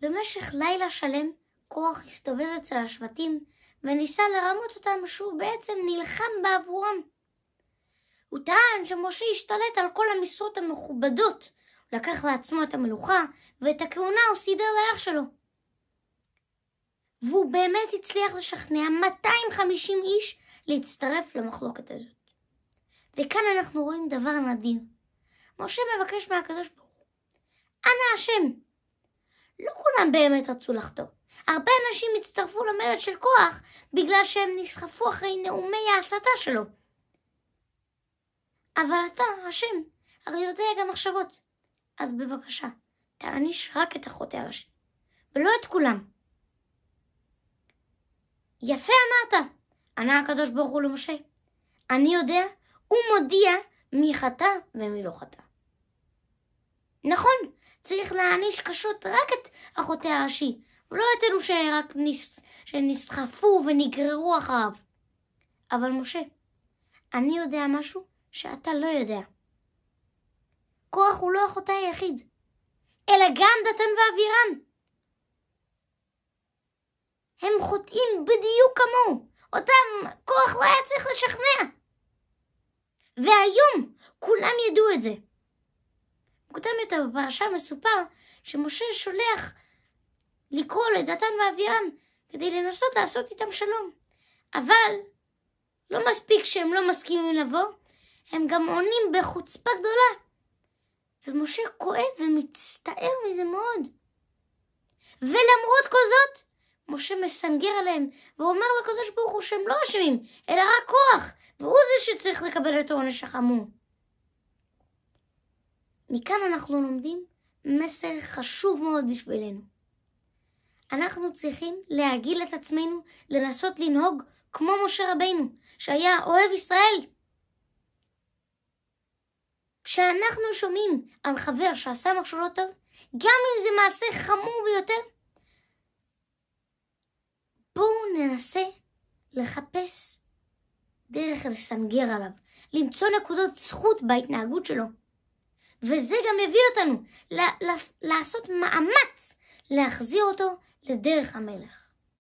במשך לילה שלם קורח הסתובב אצל השבטים וניסה לרמות אותם שהוא בעצם נלחם בעבורם. הוא טען שמשה השתלט על כל המשרות המכובדות, הוא לקח לעצמו את המלוכה ואת הכהונה הוא סידר לאח שלו. והוא באמת הצליח לשכנע 250 איש להצטרף למחלוקת הזאת. וכאן אנחנו רואים דבר נדיר. משה מבקש מהקדוש ברוך הוא, אנא השם, לא כולם באמת רצו לחתום. הרבה אנשים הצטרפו למרד של קורח בגלל שהם נסחפו אחרי נאומי ההסתה שלו. אבל אתה, השם, הרי יודע גם מחשבות. אז בבקשה, תעניש רק את אחותי הראשי, ולא את כולם. יפה אמרת, ענה הקדוש ברוך הוא למשה. אני יודע ומודיע מי חטא ומי לא חטא. צריך להעניש קשות רק את אחותי הראשי, ולא את אלו שרק נס... שנסחפו ונגררו אחריו. אבל משה, אני יודע משהו שאתה לא יודע. כוח הוא לא אחותי היחיד, אלא גם דתן ואבירם. הם חוטאים בדיוק כמוהו, אותם כוח לא היה צריך לשכנע. והיום כולם ידעו את זה. מוקדם יותר בפרשה מסופר שמשה שולח לקרוא לדתן ואבירם כדי לנסות לעשות איתם שלום. אבל לא מספיק שהם לא מסכימים לבוא, הם גם עונים בחוצפה גדולה. ומשה כואב ומצטער מזה מאוד. ולמרות כל זאת, משה מסנגר עליהם ואומר לקדוש ברוך הוא שהם לא אשמים, אלא רק כוח, והוא זה שצריך לקבל את העונש החמור. מכאן אנחנו לומדים מסר חשוב מאוד בשבילנו. אנחנו צריכים להגיל את עצמנו לנסות לנהוג כמו משה רבינו, שהיה אוהב ישראל. כשאנחנו שומעים על חבר שעשה משהו לא טוב, גם אם זה מעשה חמור ביותר, בואו ננסה לחפש דרך לסנגר עליו, למצוא נקודות זכות בהתנהגות שלו. וזה גם הביא אותנו לעשות מאמץ להחזיר אותו לדרך המלך.